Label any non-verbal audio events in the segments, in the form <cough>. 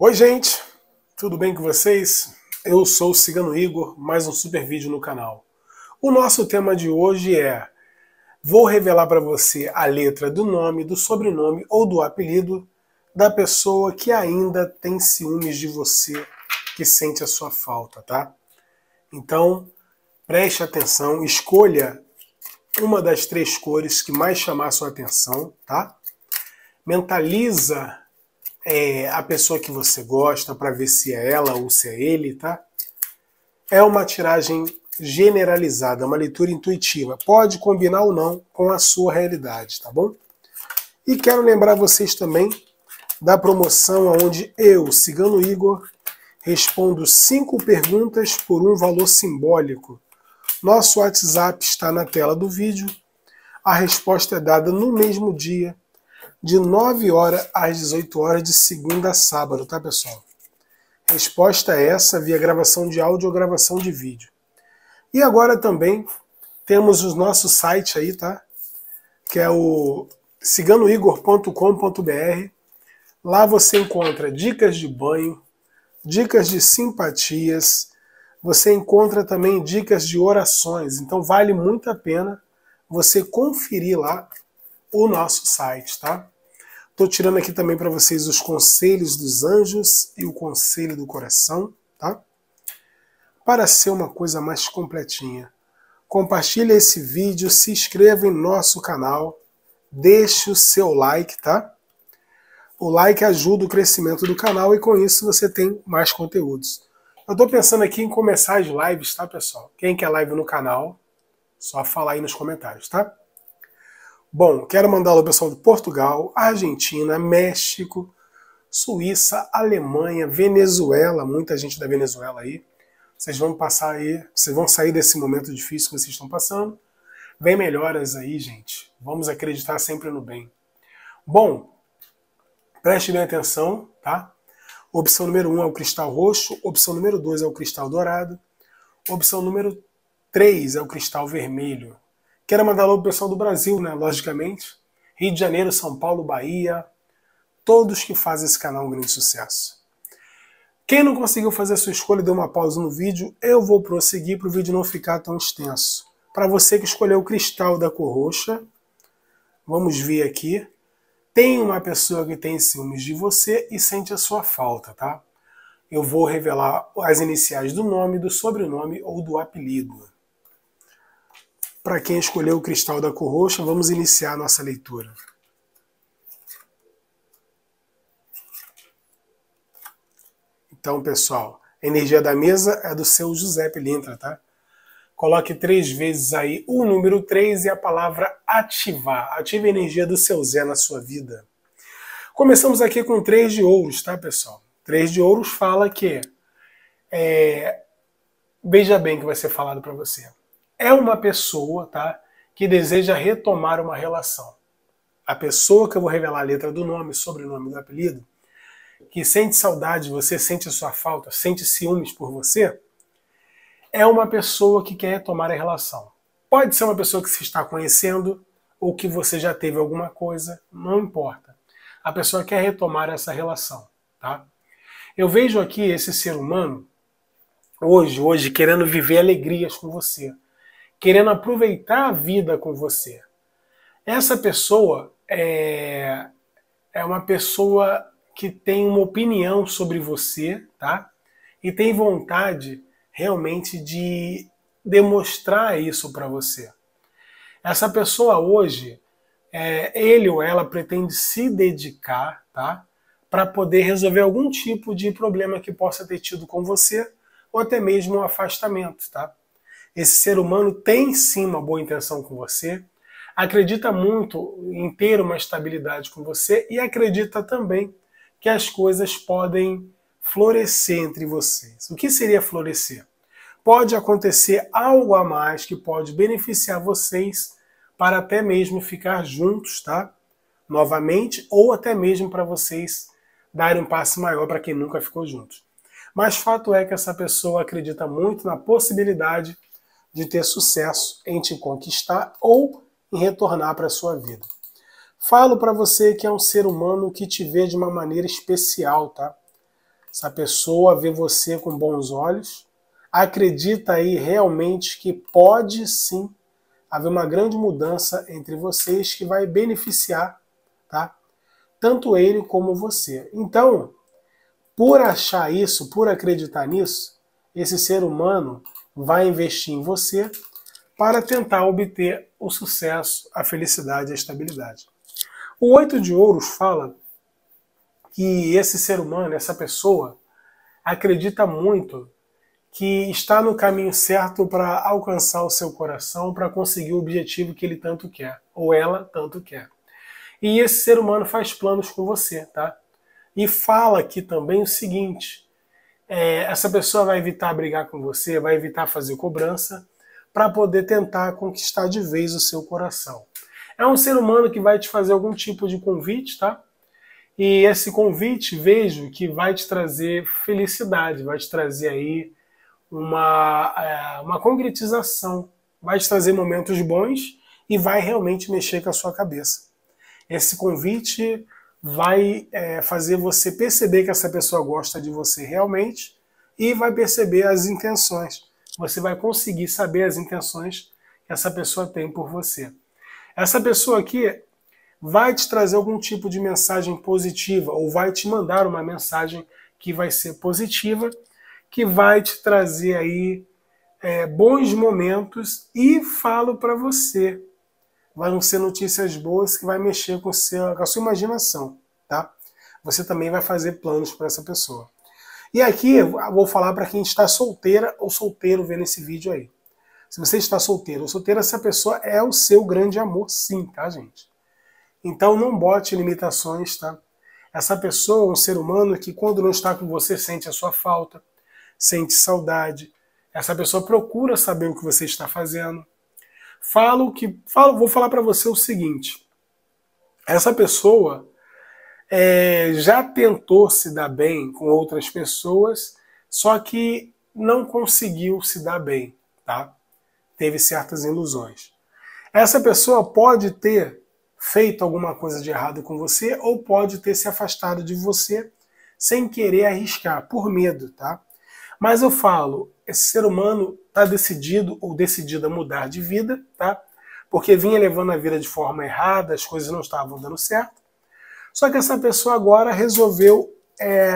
Oi, gente, tudo bem com vocês? Eu sou o Cigano Igor, mais um super vídeo no canal. O nosso tema de hoje é: vou revelar para você a letra do nome, do sobrenome ou do apelido da pessoa que ainda tem ciúmes de você, que sente a sua falta, tá? Então, preste atenção, escolha uma das três cores que mais chamar sua atenção, tá? Mentaliza é, a pessoa que você gosta para ver se é ela ou se é ele, tá? É uma tiragem generalizada, uma leitura intuitiva. Pode combinar ou não com a sua realidade, tá bom? E quero lembrar vocês também da promoção onde eu, Cigano Igor, respondo cinco perguntas por um valor simbólico. Nosso WhatsApp está na tela do vídeo. A resposta é dada no mesmo dia de 9 horas às 18 horas de segunda a sábado, tá pessoal? Resposta é essa via gravação de áudio ou gravação de vídeo. E agora também temos o nosso site aí, tá? Que é o ciganoigor.com.br. Lá você encontra dicas de banho, dicas de simpatias, você encontra também dicas de orações. Então vale muito a pena você conferir lá o nosso site, tá? Tô tirando aqui também para vocês os conselhos dos anjos e o conselho do coração, tá? Para ser uma coisa mais completinha, compartilhe esse vídeo, se inscreva em nosso canal, deixe o seu like, tá? O like ajuda o crescimento do canal e com isso você tem mais conteúdos. Eu estou pensando aqui em começar as lives, tá, pessoal? Quem quer live no canal, só falar aí nos comentários, tá? Bom, quero mandar o pessoal de Portugal, Argentina, México, Suíça, Alemanha, Venezuela, muita gente da Venezuela aí. Vocês vão passar aí, vocês vão sair desse momento difícil que vocês estão passando. Vem melhoras aí, gente. Vamos acreditar sempre no bem. Bom, preste bem atenção, tá? Opção número 1 um é o cristal roxo, opção número 2 é o cristal dourado, opção número 3 é o cristal vermelho, Quero mandar alô pro pessoal do Brasil, né? Logicamente. Rio de Janeiro, São Paulo, Bahia. Todos que fazem esse canal é um grande sucesso. Quem não conseguiu fazer a sua escolha e deu uma pausa no vídeo, eu vou prosseguir para o vídeo não ficar tão extenso. Para você que escolheu o cristal da cor roxa, vamos ver aqui. Tem uma pessoa que tem ciúmes de você e sente a sua falta, tá? Eu vou revelar as iniciais do nome, do sobrenome ou do apelido. Para quem escolheu o cristal da cor roxa, vamos iniciar nossa leitura. Então, pessoal, a energia da mesa é do seu José Lintra, tá? Coloque três vezes aí o número 3 e a palavra ativar. Ative a energia do seu Zé na sua vida. Começamos aqui com três de ouros, tá, pessoal? Três de ouros fala que é, veja bem que vai ser falado para você é uma pessoa, tá? Que deseja retomar uma relação. A pessoa que eu vou revelar a letra do nome, sobrenome do apelido, que sente saudade de você, sente sua falta, sente ciúmes por você, é uma pessoa que quer retomar a relação. Pode ser uma pessoa que se está conhecendo ou que você já teve alguma coisa, não importa. A pessoa quer retomar essa relação, tá? Eu vejo aqui esse ser humano hoje, hoje querendo viver alegrias com você, querendo aproveitar a vida com você. Essa pessoa é, é uma pessoa que tem uma opinião sobre você, tá? E tem vontade realmente de demonstrar isso para você. Essa pessoa hoje, é, ele ou ela pretende se dedicar, tá? Para poder resolver algum tipo de problema que possa ter tido com você, ou até mesmo um afastamento, tá? Esse ser humano tem sim uma boa intenção com você, acredita muito em ter uma estabilidade com você e acredita também que as coisas podem florescer entre vocês. O que seria florescer? Pode acontecer algo a mais que pode beneficiar vocês para até mesmo ficar juntos, tá? Novamente, ou até mesmo para vocês darem um passo maior para quem nunca ficou juntos. Mas fato é que essa pessoa acredita muito na possibilidade de ter sucesso em te conquistar ou em retornar para a sua vida. Falo para você que é um ser humano que te vê de uma maneira especial, tá? Essa pessoa vê você com bons olhos, acredita aí realmente que pode sim haver uma grande mudança entre vocês que vai beneficiar, tá? Tanto ele como você. Então, por achar isso, por acreditar nisso, esse ser humano vai investir em você para tentar obter o sucesso, a felicidade, a estabilidade. O Oito de Ouros fala que esse ser humano, essa pessoa, acredita muito que está no caminho certo para alcançar o seu coração, para conseguir o objetivo que ele tanto quer, ou ela tanto quer. E esse ser humano faz planos com você, tá? E fala aqui também o seguinte: é, essa pessoa vai evitar brigar com você, vai evitar fazer cobrança, para poder tentar conquistar de vez o seu coração. É um ser humano que vai te fazer algum tipo de convite, tá? E esse convite, vejo que vai te trazer felicidade, vai te trazer aí uma, é, uma concretização, vai te trazer momentos bons e vai realmente mexer com a sua cabeça. Esse convite vai é, fazer você perceber que essa pessoa gosta de você realmente e vai perceber as intenções. Você vai conseguir saber as intenções que essa pessoa tem por você. Essa pessoa aqui vai te trazer algum tipo de mensagem positiva ou vai te mandar uma mensagem que vai ser positiva, que vai te trazer aí é, bons momentos e falo para você vai ser notícias boas que vai mexer com, seu, com a sua imaginação, tá? Você também vai fazer planos para essa pessoa. E aqui vou falar para quem está solteira ou solteiro vendo esse vídeo aí. Se você está solteiro ou solteira, essa pessoa é o seu grande amor, sim, tá, gente? Então não bote limitações, tá? Essa pessoa é um ser humano que, quando não está com você, sente a sua falta, sente saudade. Essa pessoa procura saber o que você está fazendo. Falo que falo, vou falar para você o seguinte: essa pessoa é, já tentou se dar bem com outras pessoas, só que não conseguiu se dar bem, tá? Teve certas ilusões. Essa pessoa pode ter feito alguma coisa de errado com você ou pode ter se afastado de você sem querer arriscar, por medo, tá? Mas eu falo, esse ser humano está decidido ou decidida a mudar de vida, tá? Porque vinha levando a vida de forma errada, as coisas não estavam dando certo. Só que essa pessoa agora resolveu é,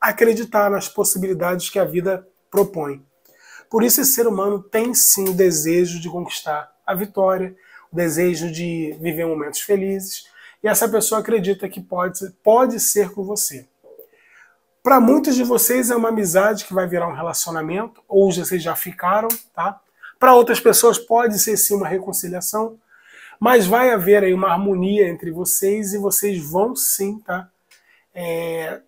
acreditar nas possibilidades que a vida propõe. Por isso, esse ser humano tem sim o desejo de conquistar a vitória, o desejo de viver momentos felizes, e essa pessoa acredita que pode, pode ser com você. Para muitos de vocês é uma amizade que vai virar um relacionamento, ou vocês já ficaram, tá? Para outras pessoas pode ser sim uma reconciliação, mas vai haver aí uma harmonia entre vocês e vocês vão sim, tá? É,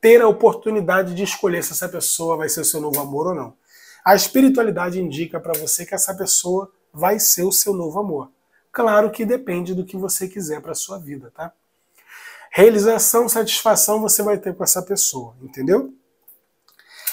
ter a oportunidade de escolher se essa pessoa vai ser o seu novo amor ou não. A espiritualidade indica para você que essa pessoa vai ser o seu novo amor. Claro que depende do que você quiser para sua vida, tá? realização, satisfação você vai ter com essa pessoa, entendeu?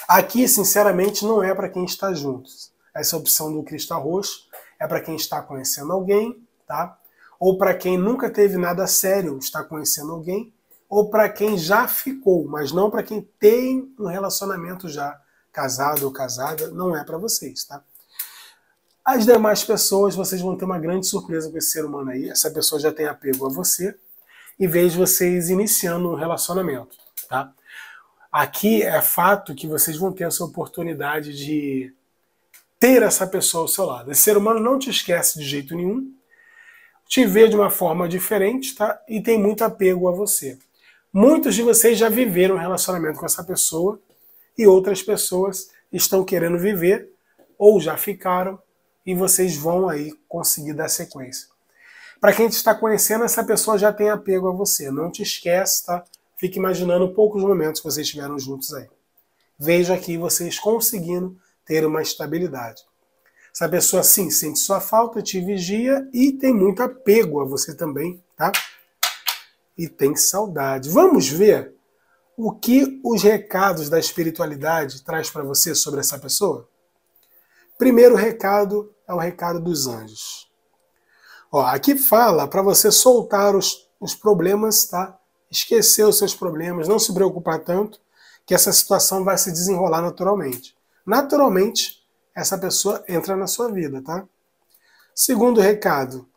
Aqui, sinceramente, não é para quem está juntos. Essa opção do cristal roxo é para quem está conhecendo alguém, tá? Ou para quem nunca teve nada sério, está conhecendo alguém, ou para quem já ficou, mas não para quem tem um relacionamento já casado ou casada, não é para vocês, tá? As demais pessoas, vocês vão ter uma grande surpresa com esse ser humano aí. Essa pessoa já tem apego a você, e vejo vocês iniciando um relacionamento, tá? Aqui é fato que vocês vão ter essa oportunidade de ter essa pessoa ao seu lado. Esse ser humano não te esquece de jeito nenhum, te vê de uma forma diferente, tá? E tem muito apego a você. Muitos de vocês já viveram um relacionamento com essa pessoa e outras pessoas estão querendo viver ou já ficaram e vocês vão aí conseguir dar sequência para quem te está conhecendo, essa pessoa já tem apego a você. Não te esquece, tá? Fique imaginando poucos momentos que vocês estiveram juntos aí. Veja aqui vocês conseguindo ter uma estabilidade. Essa pessoa, sim, sente sua falta, te vigia e tem muito apego a você também, tá? E tem saudade. Vamos ver o que os recados da espiritualidade traz para você sobre essa pessoa? Primeiro recado é o recado dos anjos. Ó, aqui fala para você soltar os, os problemas, tá? Esquecer os seus problemas, não se preocupar tanto, que essa situação vai se desenrolar naturalmente. Naturalmente, essa pessoa entra na sua vida, tá? Segundo recado,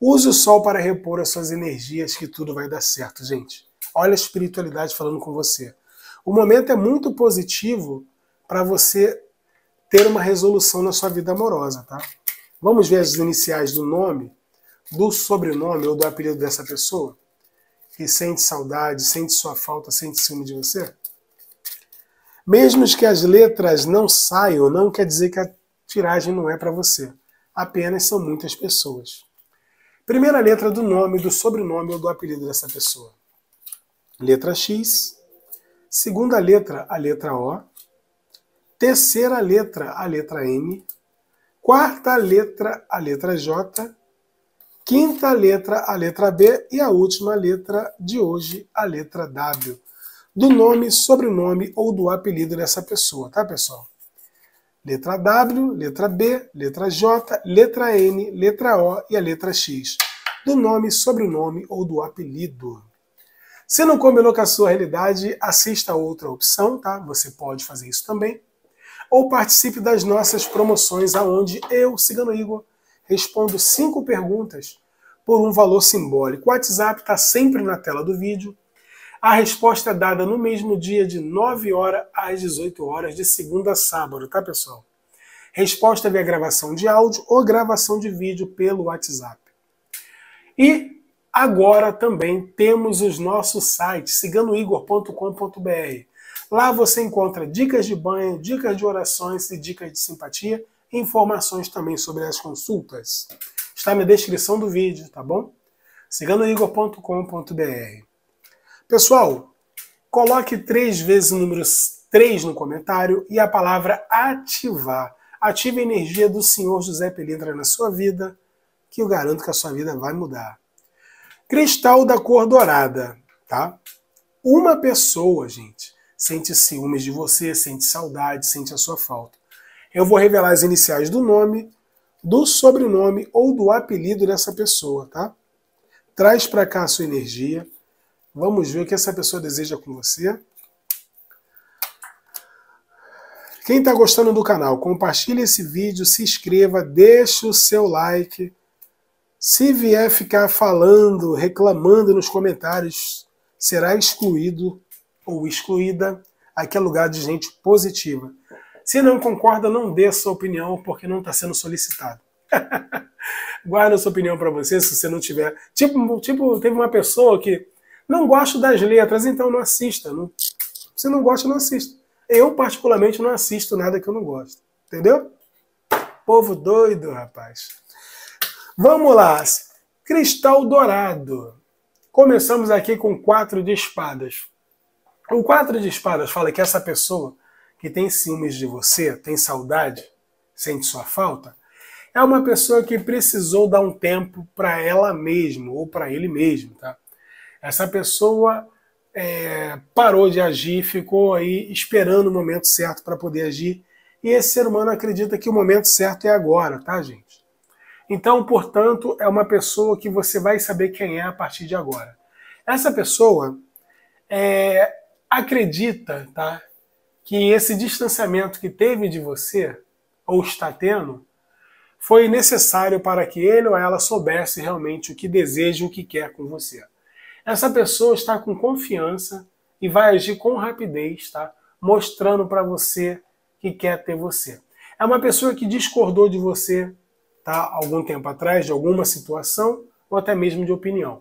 use o sol para repor as suas energias, que tudo vai dar certo, gente. Olha a espiritualidade falando com você. O momento é muito positivo para você ter uma resolução na sua vida amorosa, tá? Vamos ver as iniciais do nome do sobrenome ou do apelido dessa pessoa? Que sente saudade, sente sua falta, sente ciúme de você? Mesmo que as letras não saiam, não quer dizer que a tiragem não é para você. Apenas são muitas pessoas. Primeira letra do nome, do sobrenome ou do apelido dessa pessoa. Letra X. Segunda letra, a letra O. Terceira letra, a letra M. Quarta letra, a letra J quinta letra, a letra B, e a última letra de hoje, a letra W. Do nome, sobrenome ou do apelido dessa pessoa, tá, pessoal? Letra W, letra B, letra J, letra N, letra O e a letra X. Do nome, sobrenome ou do apelido. Se não combinou com a sua realidade, assista a outra opção, tá? Você pode fazer isso também. Ou participe das nossas promoções, aonde eu, Cigano Igor, respondo cinco perguntas por um valor simbólico. O WhatsApp está sempre na tela do vídeo. A resposta é dada no mesmo dia, de 9 horas às 18 horas, de segunda a sábado, tá, pessoal? Resposta via gravação de áudio ou gravação de vídeo pelo WhatsApp. E agora também temos os nossos sites, siganoigor.com.br. Lá você encontra dicas de banho, dicas de orações e dicas de simpatia informações também sobre as consultas. Está na descrição do vídeo, tá bom? cigandoigor.com.br Pessoal, coloque três vezes o número 3 no comentário e a palavra ativar. Ative a energia do Senhor José Pelintra na sua vida, que eu garanto que a sua vida vai mudar. Cristal da cor dourada, tá? Uma pessoa, gente, sente ciúmes de você, sente saudade, sente a sua falta eu vou revelar as iniciais do nome, do sobrenome ou do apelido dessa pessoa, tá? Traz para cá a sua energia. Vamos ver o que essa pessoa deseja com você. Quem está gostando do canal, compartilhe esse vídeo, se inscreva, deixe o seu like. Se vier ficar falando, reclamando nos comentários, será excluído ou excluída. Aqui é lugar de gente positiva. Se não concorda, não dê sua opinião, porque não está sendo solicitado. <laughs> Guarda sua opinião para você, se você não tiver. Tipo, tipo, teve uma pessoa que não gosta das letras, então não assista. Não... Se não gosta, não assista. Eu, particularmente, não assisto nada que eu não gosto. Entendeu? Povo doido, rapaz. Vamos lá. Cristal dourado. Começamos aqui com quatro de espadas. O quatro de espadas fala que essa pessoa que tem ciúmes de você, tem saudade, sente sua falta, é uma pessoa que precisou dar um tempo para ela mesma ou para ele mesmo, tá? Essa pessoa é, parou de agir, ficou aí esperando o momento certo para poder agir, e esse ser humano acredita que o momento certo é agora, tá, gente? Então, portanto, é uma pessoa que você vai saber quem é a partir de agora. Essa pessoa é, acredita, tá? que esse distanciamento que teve de você, ou está tendo, foi necessário para que ele ou ela soubesse realmente o que deseja e o que quer com você. Essa pessoa está com confiança e vai agir com rapidez, tá? Mostrando para você que quer ter você. É uma pessoa que discordou de você, tá? Algum tempo atrás, de alguma situação ou até mesmo de opinião.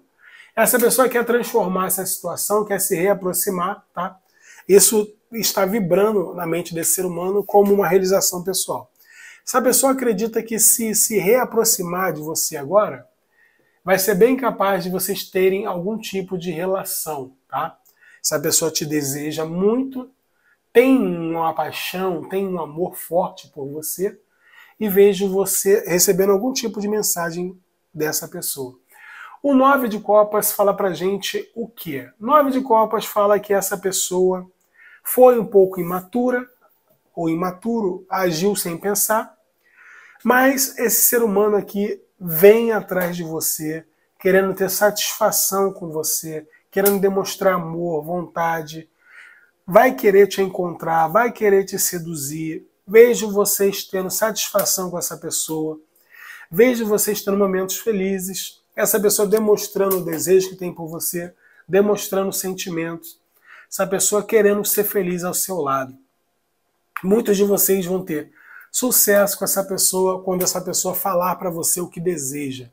Essa pessoa quer transformar essa situação, quer se reaproximar, tá? Isso está vibrando na mente desse ser humano como uma realização pessoal. Se a pessoa acredita que se se reaproximar de você agora, vai ser bem capaz de vocês terem algum tipo de relação, tá? Se a pessoa te deseja muito, tem uma paixão, tem um amor forte por você, e vejo você recebendo algum tipo de mensagem dessa pessoa. O nove de copas fala pra gente o quê? Nove de copas fala que essa pessoa foi um pouco imatura ou imaturo, agiu sem pensar, mas esse ser humano aqui vem atrás de você, querendo ter satisfação com você, querendo demonstrar amor, vontade, vai querer te encontrar, vai querer te seduzir. Vejo vocês tendo satisfação com essa pessoa, vejo vocês tendo momentos felizes, essa pessoa demonstrando o desejo que tem por você, demonstrando sentimentos essa pessoa querendo ser feliz ao seu lado. Muitos de vocês vão ter sucesso com essa pessoa quando essa pessoa falar para você o que deseja.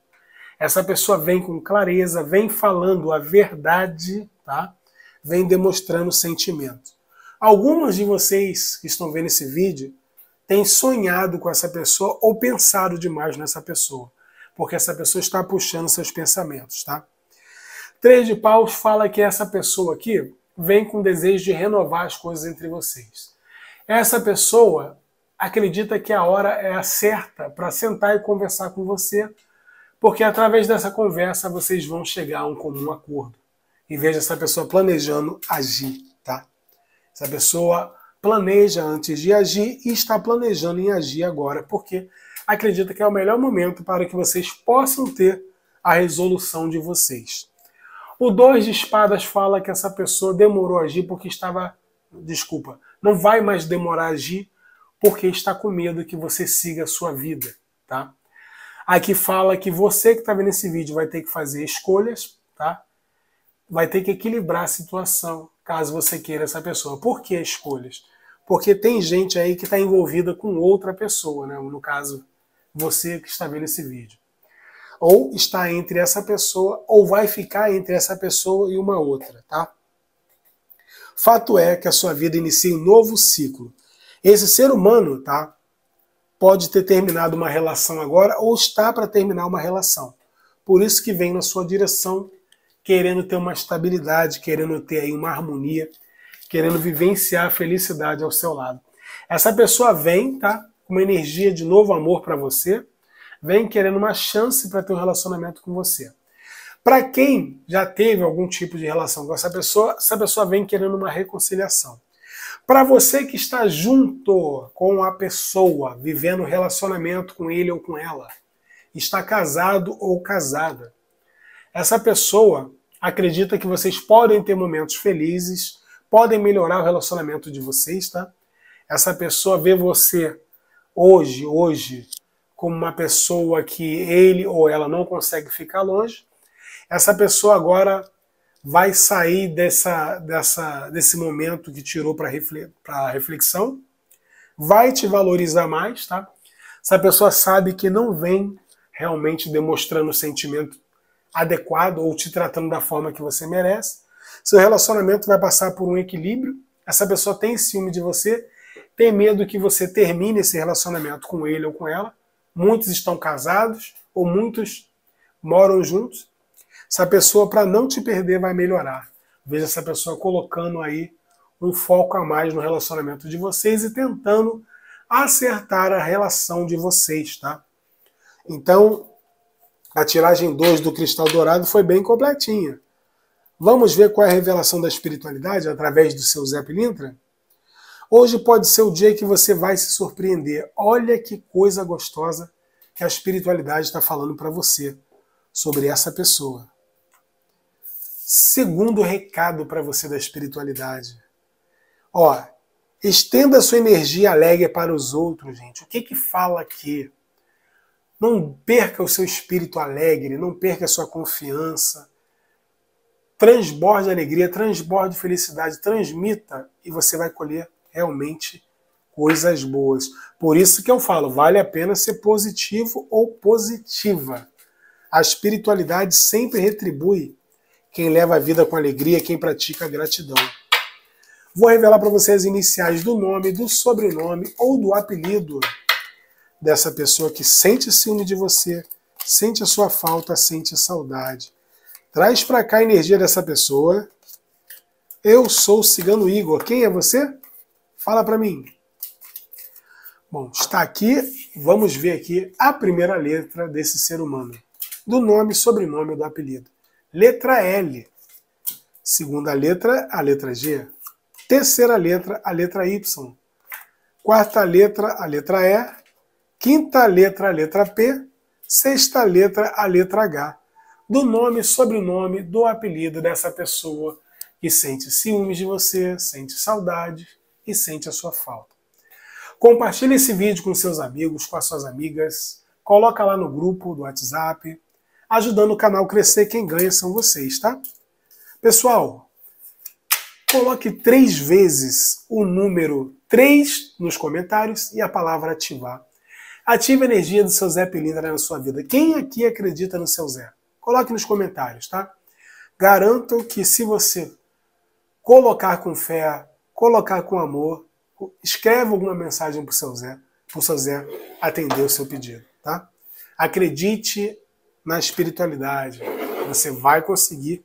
Essa pessoa vem com clareza, vem falando a verdade, tá? Vem demonstrando sentimento. Algumas de vocês que estão vendo esse vídeo têm sonhado com essa pessoa ou pensado demais nessa pessoa, porque essa pessoa está puxando seus pensamentos, tá? Três de Paus fala que essa pessoa aqui vem com desejo de renovar as coisas entre vocês. Essa pessoa acredita que a hora é a certa para sentar e conversar com você, porque através dessa conversa vocês vão chegar a um comum acordo. E veja essa pessoa planejando agir, tá? Essa pessoa planeja antes de agir e está planejando em agir agora, porque acredita que é o melhor momento para que vocês possam ter a resolução de vocês. O dois de espadas fala que essa pessoa demorou a agir porque estava. Desculpa, não vai mais demorar a agir porque está com medo que você siga a sua vida, tá? Aqui fala que você que está vendo esse vídeo vai ter que fazer escolhas, tá? Vai ter que equilibrar a situação caso você queira essa pessoa. Por que escolhas? Porque tem gente aí que está envolvida com outra pessoa, né? No caso, você que está vendo esse vídeo ou está entre essa pessoa, ou vai ficar entre essa pessoa e uma outra, tá? Fato é que a sua vida inicia um novo ciclo. Esse ser humano, tá? Pode ter terminado uma relação agora ou está para terminar uma relação. Por isso que vem na sua direção querendo ter uma estabilidade, querendo ter aí uma harmonia, querendo vivenciar a felicidade ao seu lado. Essa pessoa vem, tá? Com uma energia de novo amor para você, vem querendo uma chance para ter um relacionamento com você. Para quem já teve algum tipo de relação com essa pessoa, essa pessoa vem querendo uma reconciliação. Para você que está junto com a pessoa, vivendo um relacionamento com ele ou com ela, está casado ou casada, essa pessoa acredita que vocês podem ter momentos felizes, podem melhorar o relacionamento de vocês, tá? Essa pessoa vê você hoje, hoje, como uma pessoa que ele ou ela não consegue ficar longe, essa pessoa agora vai sair dessa, dessa, desse momento que tirou para reflexão, vai te valorizar mais, tá? Essa pessoa sabe que não vem realmente demonstrando o sentimento adequado ou te tratando da forma que você merece. Seu relacionamento vai passar por um equilíbrio. Essa pessoa tem ciúme de você, tem medo que você termine esse relacionamento com ele ou com ela muitos estão casados ou muitos moram juntos. Essa pessoa, para não te perder, vai melhorar. Veja essa pessoa colocando aí um foco a mais no relacionamento de vocês e tentando acertar a relação de vocês, tá? Então, a tiragem 2 do Cristal Dourado foi bem completinha. Vamos ver qual é a revelação da espiritualidade através do seu Zé Pilintra? Hoje pode ser o dia que você vai se surpreender. Olha que coisa gostosa que a espiritualidade está falando para você sobre essa pessoa. Segundo recado para você da espiritualidade. Ó, estenda sua energia alegre para os outros, gente. O que que fala aqui? Não perca o seu espírito alegre, não perca a sua confiança. Transborde alegria, transborde felicidade, transmita e você vai colher realmente coisas boas. Por isso que eu falo, vale a pena ser positivo ou positiva. A espiritualidade sempre retribui quem leva a vida com alegria, quem pratica a gratidão. Vou revelar para vocês as iniciais do nome, do sobrenome ou do apelido dessa pessoa que sente ciúme de você, sente a sua falta, sente saudade. Traz para cá a energia dessa pessoa. Eu sou o Cigano Igor. Quem é você? Fala para mim. Bom, está aqui, vamos ver aqui a primeira letra desse ser humano, do nome, sobrenome ou do apelido. Letra L. Segunda letra, a letra G. Terceira letra, a letra Y. Quarta letra, a letra E. Quinta letra, a letra P. Sexta letra, a letra H. Do nome, sobrenome, do apelido dessa pessoa que sente ciúmes de você, sente saudade e sente a sua falta. Compartilhe esse vídeo com seus amigos, com as suas amigas, coloca lá no grupo do WhatsApp, ajudando o canal crescer, quem ganha são vocês, tá? Pessoal, coloque três vezes o número 3 nos comentários e a palavra ativar. Ative a energia do seu Zé Pilintra na sua vida. Quem aqui acredita no seu Zé? Coloque nos comentários, tá? Garanto que se você colocar com fé, colocar com amor, escreve alguma mensagem para o seu Zé, para o seu Zé atender o seu pedido, tá? Acredite na espiritualidade, você vai conseguir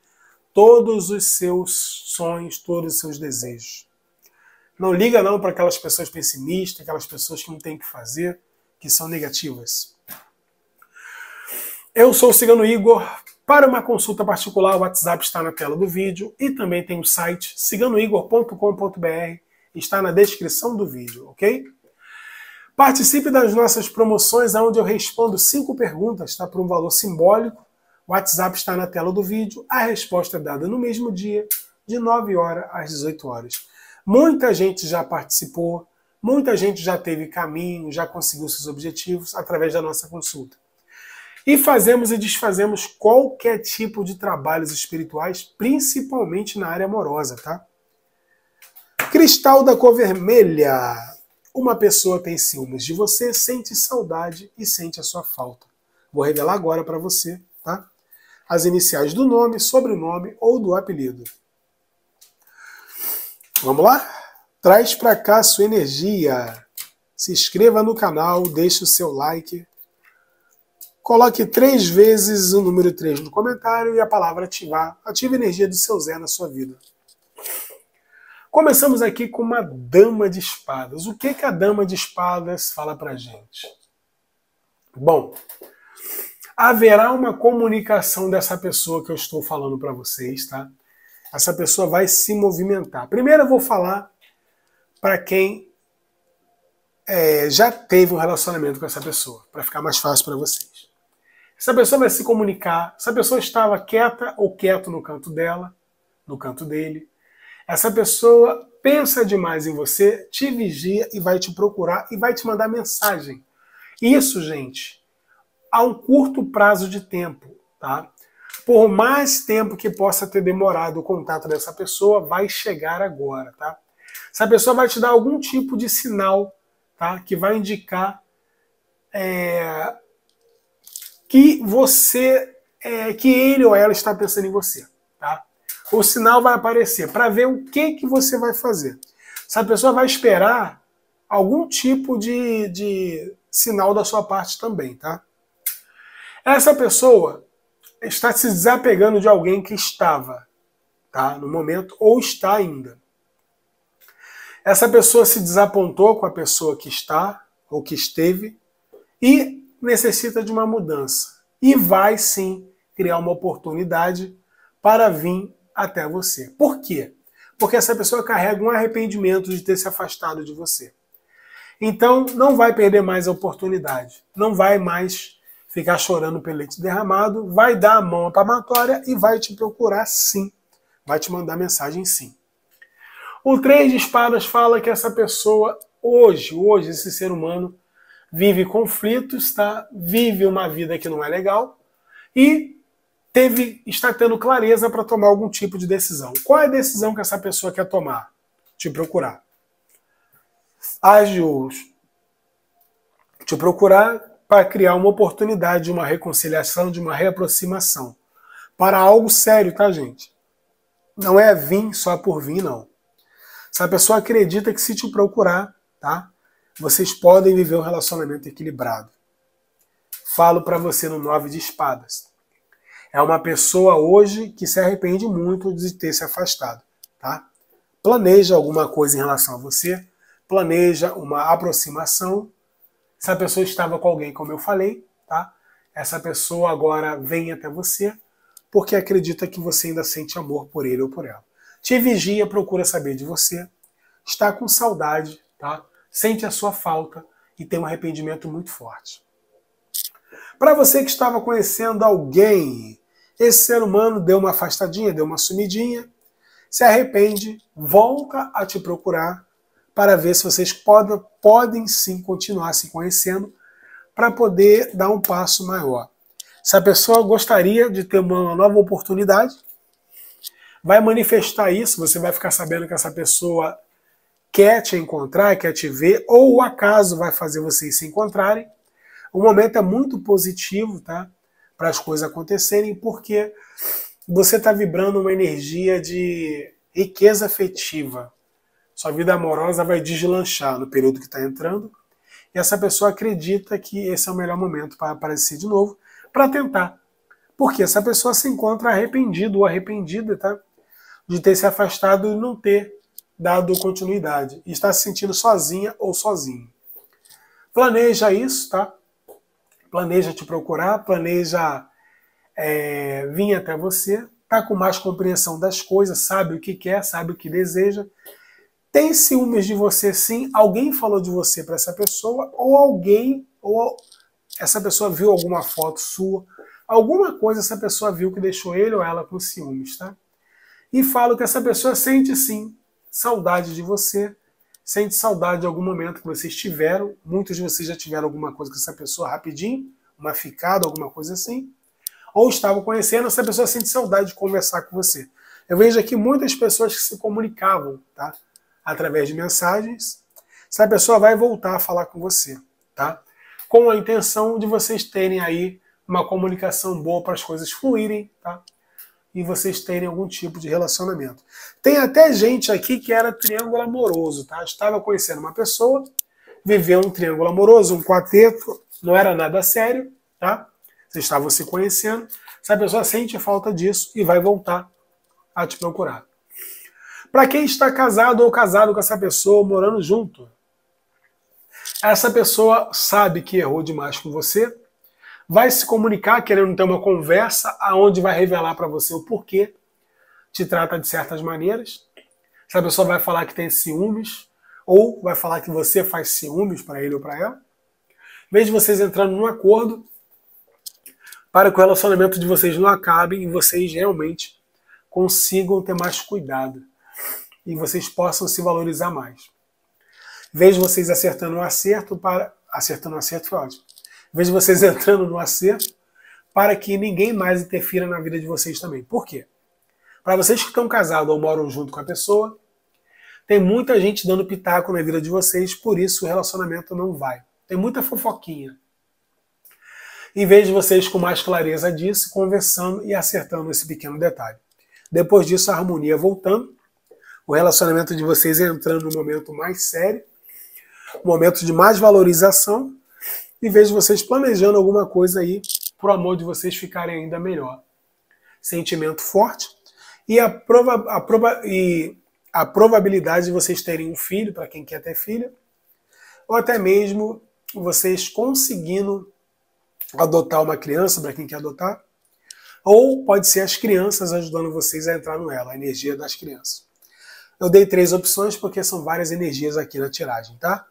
todos os seus sonhos, todos os seus desejos. Não liga não para aquelas pessoas pessimistas, aquelas pessoas que não têm o que fazer, que são negativas. Eu sou o Cigano Igor, para uma consulta particular, o WhatsApp está na tela do vídeo e também tem o site ciganoigor.com.br, está na descrição do vídeo, ok? Participe das nossas promoções, onde eu respondo cinco perguntas, está Por um valor simbólico. O WhatsApp está na tela do vídeo, a resposta é dada no mesmo dia, de 9 horas às 18 horas. Muita gente já participou, muita gente já teve caminho, já conseguiu seus objetivos através da nossa consulta. E fazemos e desfazemos qualquer tipo de trabalhos espirituais, principalmente na área amorosa, tá? Cristal da cor vermelha. Uma pessoa tem ciúmes de você, sente saudade e sente a sua falta. Vou revelar agora para você, tá? As iniciais do nome, sobrenome ou do apelido. Vamos lá? Traz para cá sua energia. Se inscreva no canal, deixe o seu like, Coloque três vezes o número 3 no comentário e a palavra ativar. Ative a energia do seu Zé na sua vida. Começamos aqui com uma dama de espadas. O que, que a dama de espadas fala pra gente? Bom, haverá uma comunicação dessa pessoa que eu estou falando para vocês, tá? Essa pessoa vai se movimentar. Primeiro eu vou falar para quem é, já teve um relacionamento com essa pessoa, para ficar mais fácil para vocês se a pessoa vai se comunicar, se a pessoa estava quieta ou quieto no canto dela, no canto dele. Essa pessoa pensa demais em você, te vigia e vai te procurar e vai te mandar mensagem. Isso, gente, a um curto prazo de tempo, tá? Por mais tempo que possa ter demorado o contato dessa pessoa, vai chegar agora, tá? Essa pessoa vai te dar algum tipo de sinal, tá? Que vai indicar é, que você, é, que ele ou ela está pensando em você, tá? O sinal vai aparecer para ver o que que você vai fazer. Essa pessoa vai esperar algum tipo de, de sinal da sua parte também, tá? Essa pessoa está se desapegando de alguém que estava, tá? No momento ou está ainda. Essa pessoa se desapontou com a pessoa que está ou que esteve e necessita de uma mudança e vai sim criar uma oportunidade para vir até você. Por quê? Porque essa pessoa carrega um arrependimento de ter se afastado de você. Então, não vai perder mais a oportunidade, não vai mais ficar chorando pelo leite derramado, vai dar a mão à palmatória e vai te procurar sim, vai te mandar mensagem sim. O Três de Espadas fala que essa pessoa, hoje, hoje, esse ser humano, vive conflitos, tá? vive uma vida que não é legal e teve, está tendo clareza para tomar algum tipo de decisão. Qual é a decisão que essa pessoa quer tomar? Te procurar. Age ah, te procurar para criar uma oportunidade de uma reconciliação, de uma reaproximação. Para algo sério, tá, gente? Não é vir só por vir, não. Se a pessoa acredita que se te procurar, tá? Vocês podem viver um relacionamento equilibrado. Falo para você no Nove de Espadas. É uma pessoa hoje que se arrepende muito de ter se afastado, tá? Planeja alguma coisa em relação a você, planeja uma aproximação. Se a pessoa estava com alguém, como eu falei, tá? Essa pessoa agora vem até você porque acredita que você ainda sente amor por ele ou por ela. Te vigia, procura saber de você. Está com saudade, tá? sente a sua falta e tem um arrependimento muito forte. Para você que estava conhecendo alguém, esse ser humano deu uma afastadinha, deu uma sumidinha, se arrepende, volta a te procurar para ver se vocês podem, podem sim continuar se conhecendo para poder dar um passo maior. Se a pessoa gostaria de ter uma nova oportunidade, vai manifestar isso, você vai ficar sabendo que essa pessoa quer te encontrar, quer te ver, ou o acaso vai fazer vocês se encontrarem. O momento é muito positivo, tá? Para as coisas acontecerem, porque você está vibrando uma energia de riqueza afetiva. Sua vida amorosa vai deslanchar no período que está entrando. E essa pessoa acredita que esse é o melhor momento para aparecer de novo, para tentar. Porque essa pessoa se encontra arrependido ou arrependida, tá? De ter se afastado e não ter dado continuidade e está se sentindo sozinha ou sozinho. Planeja isso, tá? Planeja te procurar, planeja é, vir até você, tá com mais compreensão das coisas, sabe o que quer, sabe o que deseja. Tem ciúmes de você sim, alguém falou de você para essa pessoa, ou alguém, ou essa pessoa viu alguma foto sua, alguma coisa essa pessoa viu que deixou ele ou ela com ciúmes, tá? E falo que essa pessoa sente sim saudade de você, sente saudade de algum momento que vocês tiveram, muitos de vocês já tiveram alguma coisa com essa pessoa rapidinho, uma ficada, alguma coisa assim, ou estavam conhecendo, essa pessoa sente saudade de conversar com você. Eu vejo aqui muitas pessoas que se comunicavam, tá? Através de mensagens. Essa pessoa vai voltar a falar com você, tá? Com a intenção de vocês terem aí uma comunicação boa para as coisas fluírem, tá? e vocês terem algum tipo de relacionamento. Tem até gente aqui que era triângulo amoroso, tá? Estava conhecendo uma pessoa, viveu um triângulo amoroso, um quarteto, não era nada sério, tá? Vocês estavam se conhecendo, essa pessoa sente falta disso e vai voltar a te procurar. Para quem está casado ou casado com essa pessoa, morando junto, essa pessoa sabe que errou demais com você, vai se comunicar querendo ter uma conversa aonde vai revelar para você o porquê te trata de certas maneiras. Essa pessoa vai falar que tem ciúmes ou vai falar que você faz ciúmes para ele ou para ela. Em vez de vocês entrando num acordo para que o relacionamento de vocês não acabe e vocês realmente consigam ter mais cuidado e vocês possam se valorizar mais. Vejo vocês acertando um acerto para acertando um acerto foi ótimo vejo vocês <laughs> entrando no acerto para que ninguém mais interfira na vida de vocês também. Por quê? Para vocês que estão casados ou moram junto com a pessoa, tem muita gente dando pitaco na vida de vocês, por isso o relacionamento não vai. Tem muita fofoquinha. Em vez de vocês com mais clareza disso, conversando e acertando esse pequeno detalhe. Depois disso, a harmonia voltando, o relacionamento de vocês entrando no momento mais sério, momento de mais valorização e vejo vocês planejando alguma coisa aí para o amor de vocês ficarem ainda melhor. Sentimento forte e a, prova, a, prova, e a probabilidade de vocês terem um filho, para quem quer ter filha, ou até mesmo vocês conseguindo adotar uma criança, para quem quer adotar, ou pode ser as crianças ajudando vocês a entrar no ela, a energia das crianças. Eu dei três opções porque são várias energias aqui na tiragem, tá?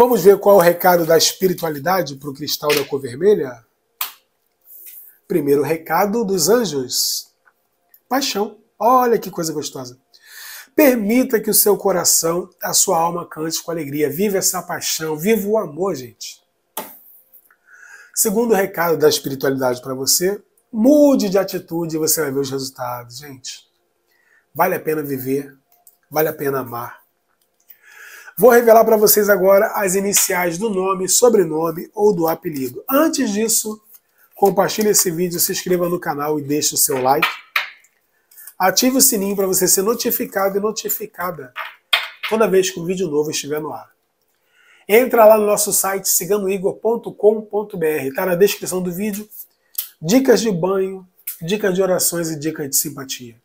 Vamos ver qual é o recado da espiritualidade para o cristal da cor vermelha? Primeiro recado dos anjos: paixão. Olha que coisa gostosa. Permita que o seu coração, a sua alma cante com alegria. Viva essa paixão, viva o amor, gente. Segundo recado da espiritualidade para você: mude de atitude e você vai ver os resultados, gente. Vale a pena viver, vale a pena amar, Vou revelar para vocês agora as iniciais do nome, sobrenome ou do apelido. Antes disso, compartilhe esse vídeo, se inscreva no canal e deixe o seu like. Ative o sininho para você ser notificado e notificada toda vez que um vídeo novo estiver no ar. Entra lá no nosso site ciganoigor.com.br, está na descrição do vídeo. Dicas de banho, dicas de orações e dicas de simpatia.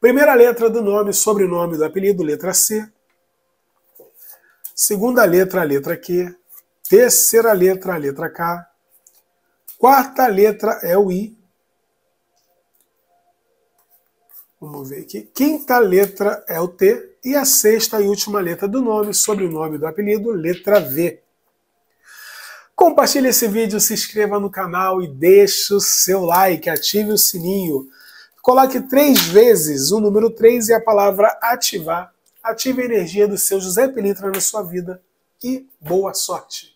Primeira letra do nome, sobrenome do apelido, letra C. Segunda letra, a letra Q. Terceira letra, a letra K. Quarta letra é o I. Vamos ver aqui. Quinta letra é o T. E a sexta e última letra do nome, sobrenome do apelido, letra V. Compartilhe esse vídeo, se inscreva no canal e deixe o seu like, ative o sininho. Coloque três vezes o número 3 e a palavra ativar ative a energia do seu José Pilintra na sua vida e boa sorte!